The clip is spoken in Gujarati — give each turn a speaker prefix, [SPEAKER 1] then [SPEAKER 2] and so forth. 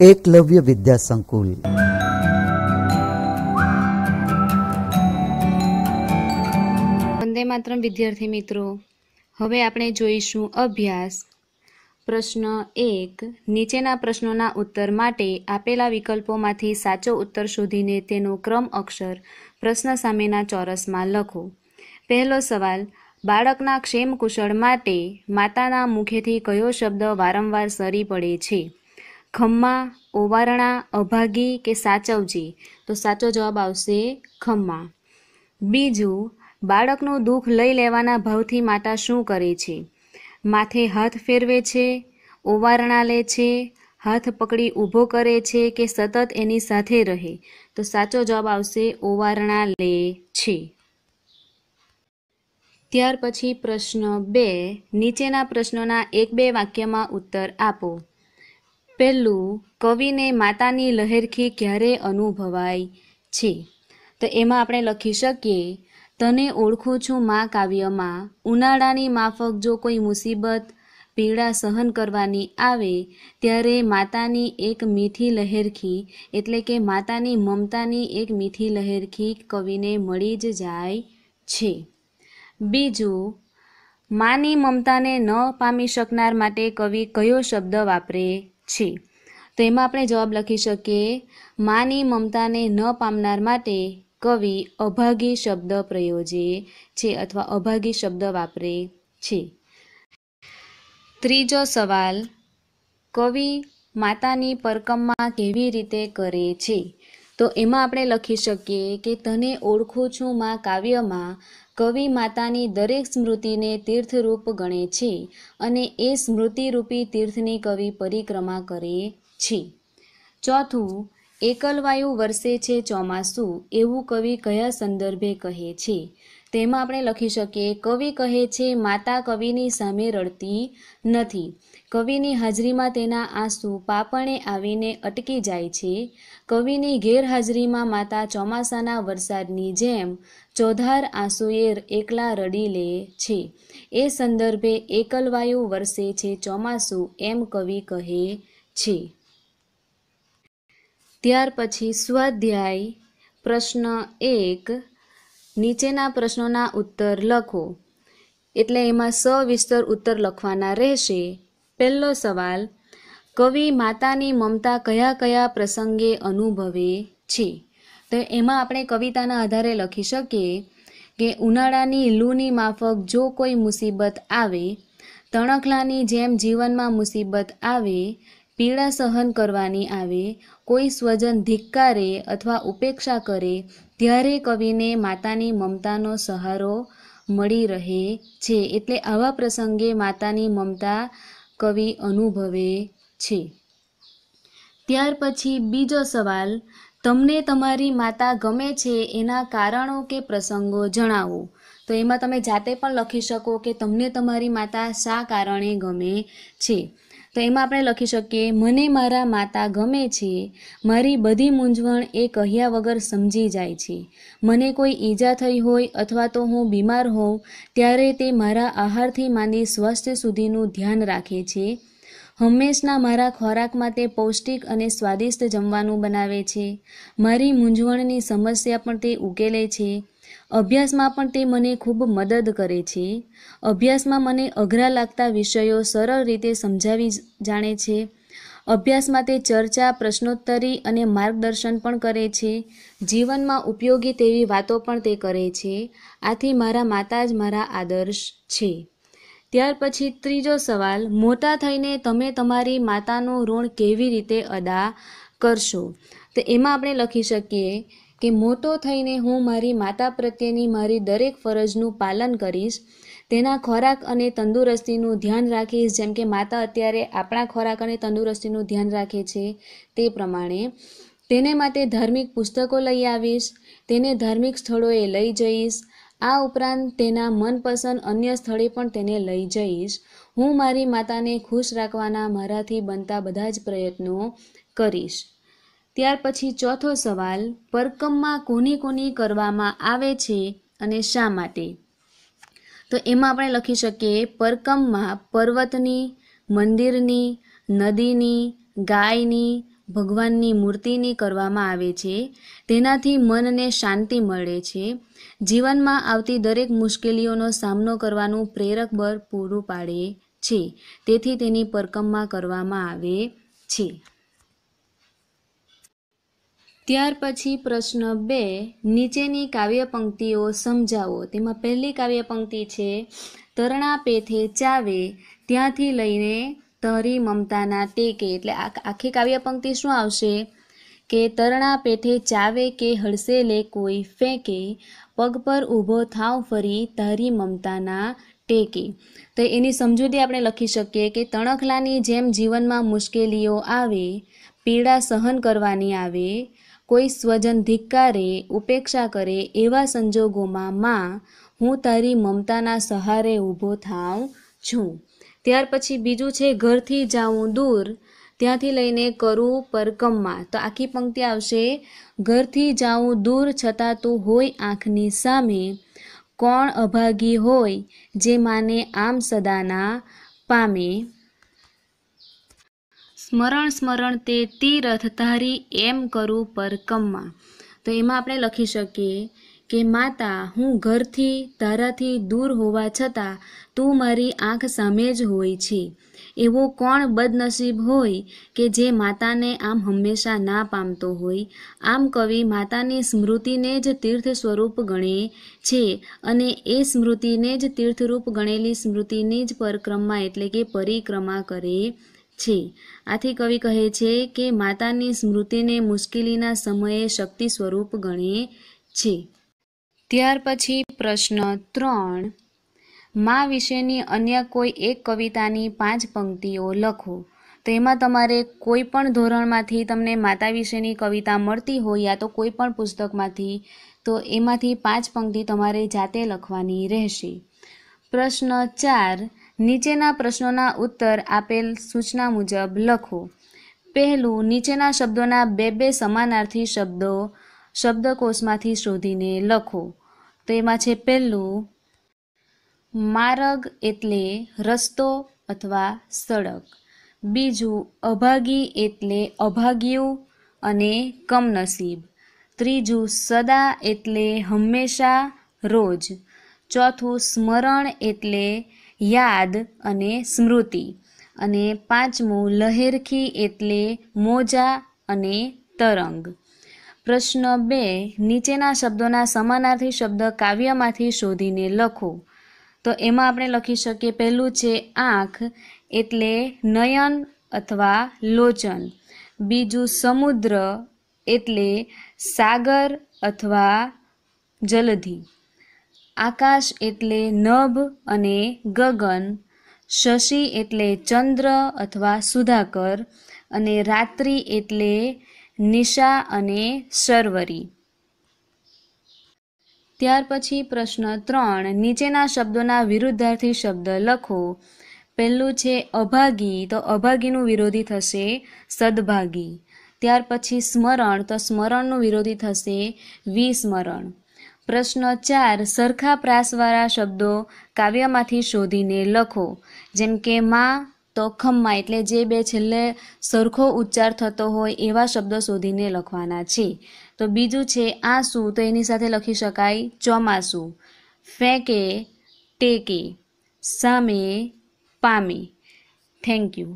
[SPEAKER 1] એકલવ્ય વિદ્યા સંકુલ વંદે માત્રમ વિદ્યાર્થી મિત્રો હવે આપણે જોઈશું અભ્યાસ પ્રશ્ન એક નીચેના પ્રશ્નોના ઉત્તર માટે આપેલા વિકલ્પોમાંથી સાચો ઉત્તર શોધીને તેનો ક્રમ અક્ષર પ્રશ્ન સામેના ચોરસમાં લખો પહેલો સવાલ બાળકના ક્ષેમ કુશળ માટે માતાના મુખેથી કયો શબ્દ વારંવાર સરી પડે છે ખમ્મા ઓવારણા અભાગી કે સાચવજી તો સાચો જવાબ આવશે ખમ્મા બીજું બાળકનું દુઃખ લઈ લેવાના ભાવથી માતા શું કરે છે માથે હાથ ફેરવે છે ઓવારણા લે છે હાથ પકડી ઊભો કરે છે કે સતત એની સાથે રહે તો સાચો જવાબ આવશે ઓવારણા લે છે ત્યાર પછી પ્રશ્ન બે નીચેના પ્રશ્નોના એક બે વાક્યમાં ઉત્તર આપો પહેલું કવિને માતાની લહેરખી ક્યારે અનુભવાય છે તો એમાં આપણે લખી શકીએ તને ઓળખું છું મા કાવ્યમાં ઉનાળાની માફક જો કોઈ મુસીબત પીડા સહન કરવાની આવે ત્યારે માતાની એક મીઠી લહેરખી એટલે કે માતાની મમતાની એક મીઠી લહેરખી કવિને મળી જ જાય છે બીજું માની મમતાને ન પામી શકનાર માટે કવિ કયો શબ્દ વાપરે છીએ તો એમાં આપણે જવાબ લખી શકીએ માની મમતાને ન પામનાર માટે કવિ અભાગી શબ્દ પ્રયોજે છે અથવા અભાગી શબ્દ વાપરે છે ત્રીજો સવાલ કવિ માતાની પરકમમાં કેવી રીતે કરે છે તો એમાં આપણે લખી શકીએ કે તને ઓળખું છું મા કાવ્યમાં કવિ માતાની દરેક સ્મૃતિને તીર્થરૂપ ગણે છે અને એ સ્મૃતિરૂપી તીર્થની કવિ પરિક્રમા કરે છે ચોથું એકલવાયુ વર્ષે છે ચોમાસું એવું કવિ કયા સંદર્ભે કહે છે તેમાં આપણે લખી શકીએ કવિ કહે છે માતા કવિની સામે રડતી નથી કવિની હાજરીમાં તેના આંસુ પાપણે આવીને અટકી જાય છે કવિની ગેરહાજરીમાં માતા ચોમાસાના વરસાદની જેમ ચોધાર આંસુએ એકલા રડી લે છે એ સંદર્ભે એકલવાયુ વરસે છે ચોમાસું એમ કવિ કહે છે ત્યાર પછી સ્વાધ્યાય પ્રશ્ન એક નીચેના પ્રશ્નોના ઉત્તર લખો એટલે એમાં સવિસ્તર ઉત્તર લખવાના રહેશે પહેલો સવાલ કવિ માતાની મમતા કયા કયા પ્રસંગે અનુભવે છે તો એમાં આપણે કવિતાના આધારે લખી શકીએ કે ઉનાળાની લૂની માફક જો કોઈ મુસીબત આવે તણખલાની જેમ જીવનમાં મુસીબત આવે પીડા સહન કરવાની આવે કોઈ સ્વજન ધિક્કારે અથવા ઉપેક્ષા કરે ત્યારે કવિને માતાની મમતાનો સહારો મળી રહે છે એટલે આવા પ્રસંગે માતાની મમતા કવિ અનુભવે છે ત્યાર પછી બીજો સવાલ તમને તમારી માતા ગમે છે એના કારણો કે પ્રસંગો જણાવો તો એમાં તમે જાતે પણ લખી શકો કે તમને તમારી માતા શા કારણે ગમે છે તો એમાં આપણે લખી શકીએ મને મારા માતા ગમે છે મારી બધી મૂંઝવણ એ કહ્યા વગર સમજી જાય છે મને કોઈ ઈજા થઈ હોય અથવા તો હું બીમાર હોઉં ત્યારે તે મારા આહારથી માંડી સ્વસ્થ સુધીનું ધ્યાન રાખે છે હંમેશના મારા ખોરાકમાં તે પૌષ્ટિક અને સ્વાદિષ્ટ જમવાનું બનાવે છે મારી મૂંઝવણની સમસ્યા પણ તે ઉકેલે છે અભ્યાસમાં પણ તે મને ખૂબ મદદ કરે છે અભ્યાસમાં મને અઘરા લાગતા વિષયો સરળ રીતે સમજાવી જાણે છે અભ્યાસમાં તે ચર્ચા પ્રશ્નોત્તરી અને માર્ગદર્શન પણ કરે છે જીવનમાં ઉપયોગી તેવી વાતો પણ તે કરે છે આથી મારા માતા જ મારા આદર્શ છે ત્યાર પછી ત્રીજો સવાલ મોટા થઈને તમે તમારી માતાનું ઋણ કેવી રીતે અદા કરશો તો એમાં આપણે લખી શકીએ કે મોટો થઈને હું મારી માતા પ્રત્યેની મારી દરેક ફરજનું પાલન કરીશ તેના ખોરાક અને તંદુરસ્તીનું ધ્યાન રાખીશ જેમ કે માતા અત્યારે આપણા ખોરાક અને તંદુરસ્તીનું ધ્યાન રાખે છે તે પ્રમાણે તેને માટે ધાર્મિક પુસ્તકો લઈ આવીશ તેને ધાર્મિક સ્થળોએ લઈ જઈશ આ ઉપરાંત તેના મનપસંદ અન્ય સ્થળે પણ તેને લઈ જઈશ હું મારી માતાને ખુશ રાખવાના મારાથી બનતા બધા જ પ્રયત્નો કરીશ ત્યાર પછી ચોથો સવાલ પરકમમાં કોની કોની કરવામાં આવે છે અને શા માટે તો એમાં આપણે લખી શકીએ પરકમમાં પર્વતની મંદિરની નદીની ગાયની ભગવાનની મૂર્તિની કરવામાં આવે છે તેનાથી મનને શાંતિ મળે છે જીવનમાં આવતી દરેક મુશ્કેલીઓનો સામનો કરવાનું પ્રેરક બળ પૂરું પાડે છે તેથી તેની પરકમમાં કરવામાં આવે છે ત્યાર પછી પ્રશ્ન બે નીચેની કાવ્ય પંક્તિઓ સમજાવો તેમાં પહેલી કાવ્ય પંક્તિ છે તરણા પેથે ચાવે ત્યાંથી લઈને તરી મમતાના ટેકે એટલે આખી કાવ્ય પંક્તિ શું આવશે કે તરણા પેઠે ચાવે કે હડસેલે કોઈ ફેંકે પગ પર ઊભો થાવ ફરી તારી મમતાના ટેકે તો એની સમજૂતી આપણે લખી શકીએ કે તણખલાની જેમ જીવનમાં મુશ્કેલીઓ આવે પીડા સહન કરવાની આવે કોઈ સ્વજન ધિક્કારે ઉપેક્ષા કરે એવા સંજોગોમાં માં હું તારી મમતાના સહારે ઊભો થાઉં છું ત્યાર પછી બીજું છે ઘરથી જાઉં દૂર ત્યાંથી લઈને કરું પરકમમાં તો આખી પંક્તિ આવશે ઘરથી જાઉં દૂર છતાં તું હોય આંખની સામે કોણ અભાગી હોય જે માને આમ સદાના પામે સ્મરણ સ્મરણ તે તીરથ તારી એમ કરું પરકમમાં તો એમાં આપણે લખી શકીએ કે માતા હું ઘરથી તારાથી દૂર હોવા છતાં તું મારી આંખ સામે જ હોય છે એવો કોણ બદનસીબ હોય કે જે માતાને આમ હંમેશા ના પામતો હોય આમ કવિ માતાની સ્મૃતિને જ તીર્થ સ્વરૂપ ગણે છે અને એ સ્મૃતિને જ તીર્થરૂપ ગણેલી સ્મૃતિની જ પરક્રમા એટલે કે પરિક્રમા કરે છે આથી કવિ કહે છે કે માતાની સ્મૃતિને મુશ્કેલીના સમયે શક્તિ સ્વરૂપ ગણીએ છે ત્યાર પછી પ્રશ્ન ત્રણ મા વિશેની અન્ય કોઈ એક કવિતાની પાંચ પંક્તિઓ લખો તો એમાં તમારે કોઈ પણ ધોરણમાંથી તમને માતા વિશેની કવિતા મળતી હોય યા તો કોઈ પણ પુસ્તકમાંથી તો એમાંથી પાંચ પંક્તિ તમારે જાતે લખવાની રહેશે પ્રશ્ન ચાર નીચેના પ્રશ્નોના ઉત્તર આપેલ સૂચના મુજબ લખો પહેલું નીચેના શબ્દોના બે બે સમાનાર્થી શબ્દો શબ્દકોશમાંથી શોધીને લખો તો એમાં છે પહેલું માર્ગ એટલે રસ્તો અથવા સડક બીજું અભાગી એટલે અભાગ્યું અને કમનસીબ ત્રીજું સદા એટલે હંમેશા રોજ ચોથું સ્મરણ એટલે યાદ અને સ્મૃતિ અને પાંચમું લહેરખી એટલે મોજા અને તરંગ પ્રશ્ન બે નીચેના શબ્દોના સમાનાર્થી શબ્દ કાવ્યમાંથી શોધીને લખો તો એમાં આપણે લખી શકીએ પહેલું છે આંખ એટલે નયન અથવા લોચન બીજું સમુદ્ર એટલે સાગર અથવા જલધી આકાશ એટલે નભ અને ગગન શશી એટલે ચંદ્ર અથવા સુધાકર અને રાત્રિ એટલે નિશા અને શર્વરી ત્યાર પછી પ્રશ્ન ત્રણ નીચેના શબ્દોના વિરુદ્ધાર્થી શબ્દ લખો પહેલું છે અભાગી તો અભાગીનું વિરોધી થશે સદભાગી ત્યાર પછી સ્મરણ તો સ્મરણનું વિરોધી થશે વિસ્મરણ પ્રશ્ન ચાર સરખા પ્રાસવાળા શબ્દો કાવ્યમાંથી શોધીને લખો જેમ કે માં તો ખમ્મા એટલે જે બે છેલ્લે સરખો ઉચ્ચાર થતો હોય એવા શબ્દો શોધીને લખવાના છે તો બીજું છે આંસુ તો એની સાથે લખી શકાય ચોમાસું ફેંકે ટેકે સામે પામે થેન્ક યુ